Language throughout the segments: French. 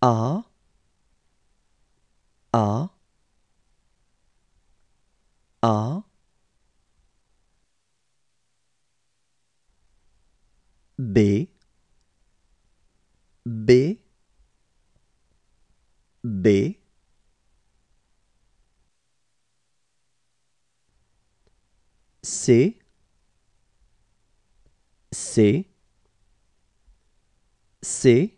A A A B B B C C C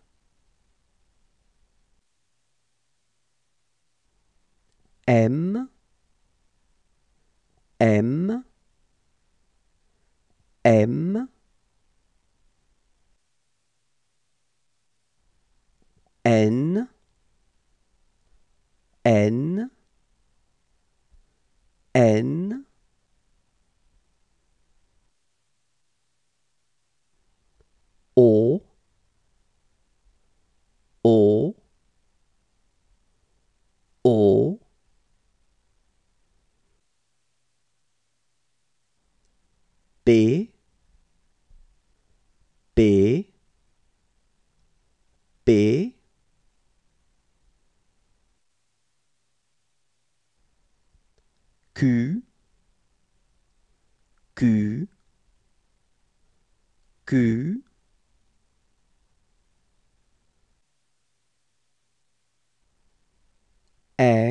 M, M, M, N, N, N, B B B Q Q Q R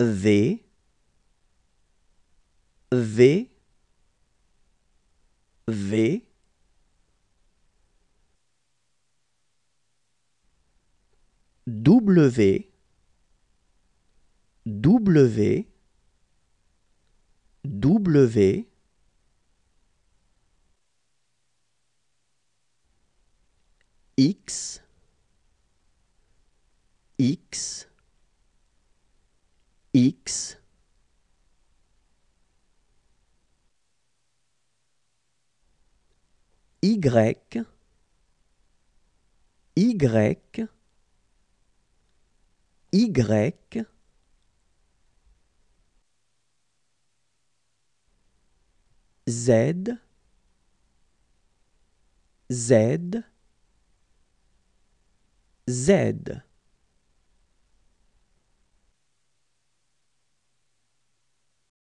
V V V W W W X X x y y y z z z